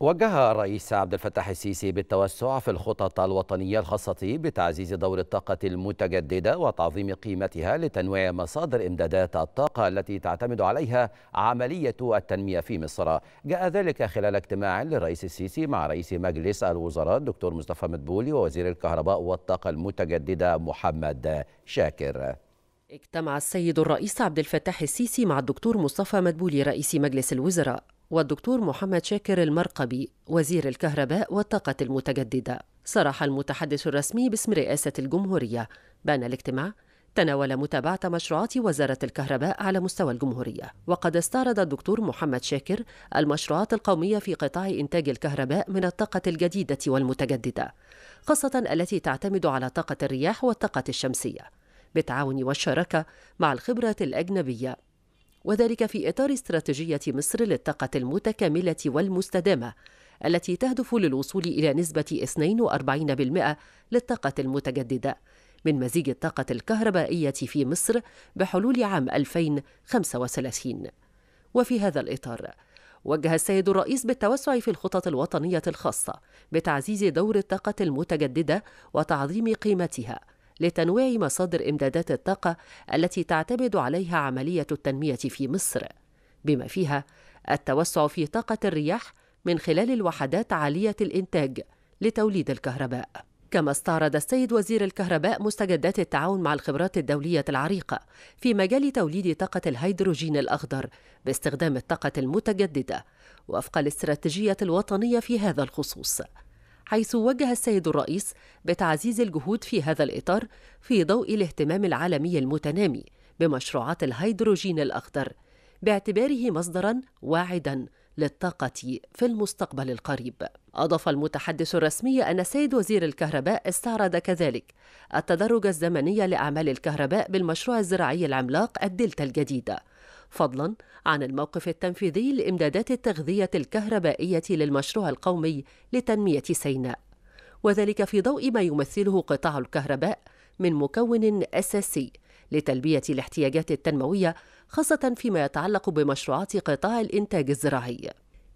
وجه الرئيس عبد الفتاح السيسي بالتوسع في الخطط الوطنية الخاصة بتعزيز دور الطاقة المتجددة وتعظيم قيمتها لتنويع مصادر إمدادات الطاقة التي تعتمد عليها عملية التنمية في مصر جاء ذلك خلال اجتماع للرئيس السيسي مع رئيس مجلس الوزراء الدكتور مصطفى مدبولي ووزير الكهرباء والطاقة المتجددة محمد شاكر اجتمع السيد الرئيس عبد الفتاح السيسي مع الدكتور مصطفى مدبولي رئيس مجلس الوزراء والدكتور محمد شاكر المرقبي وزير الكهرباء والطاقة المتجددة صرح المتحدث الرسمي باسم رئاسة الجمهورية بأن الاجتماع تناول متابعة مشروعات وزارة الكهرباء على مستوى الجمهورية وقد استعرض الدكتور محمد شاكر المشروعات القومية في قطاع إنتاج الكهرباء من الطاقة الجديدة والمتجددة خاصة التي تعتمد على طاقة الرياح والطاقة الشمسية بالتعاون والشراكة مع الخبرة الأجنبية وذلك في إطار استراتيجية مصر للطاقة المتكاملة والمستدامة التي تهدف للوصول إلى نسبة 42% للطاقة المتجددة من مزيج الطاقة الكهربائية في مصر بحلول عام 2035 وفي هذا الإطار وجه السيد الرئيس بالتوسع في الخطط الوطنية الخاصة بتعزيز دور الطاقة المتجددة وتعظيم قيمتها لتنويع مصادر إمدادات الطاقة التي تعتمد عليها عملية التنمية في مصر، بما فيها التوسع في طاقة الرياح من خلال الوحدات عالية الإنتاج لتوليد الكهرباء. كما استعرض السيد وزير الكهرباء مستجدات التعاون مع الخبرات الدولية العريقة في مجال توليد طاقة الهيدروجين الأخضر باستخدام الطاقة المتجددة وفق الاستراتيجية الوطنية في هذا الخصوص. حيث وجه السيد الرئيس بتعزيز الجهود في هذا الإطار في ضوء الاهتمام العالمي المتنامي بمشروعات الهيدروجين الأخضر باعتباره مصدرا واعدا للطاقة في المستقبل القريب. أضاف المتحدث الرسمي أن سيد وزير الكهرباء استعرض كذلك التدرج الزمني لأعمال الكهرباء بالمشروع الزراعي العملاق الدلتا الجديدة. فضلا عن الموقف التنفيذي لامدادات التغذيه الكهربائيه للمشروع القومي لتنميه سيناء وذلك في ضوء ما يمثله قطاع الكهرباء من مكون اساسي لتلبية الاحتياجات التنموية خاصة فيما يتعلق بمشروعات قطاع الإنتاج الزراعي.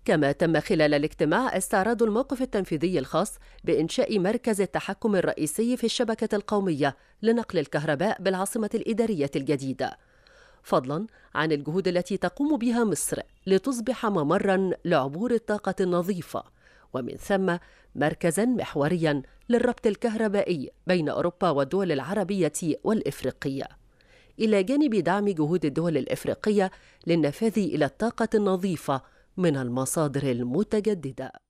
كما تم خلال الاجتماع استعراض الموقف التنفيذي الخاص بإنشاء مركز التحكم الرئيسي في الشبكة القومية لنقل الكهرباء بالعاصمة الإدارية الجديدة. فضلا عن الجهود التي تقوم بها مصر لتصبح ممرا لعبور الطاقة النظيفة ومن ثم مركزا محوريا للربط الكهربائي بين أوروبا والدول العربية والإفريقية إلى جانب دعم جهود الدول الإفريقية للنفاذ إلى الطاقة النظيفة من المصادر المتجددة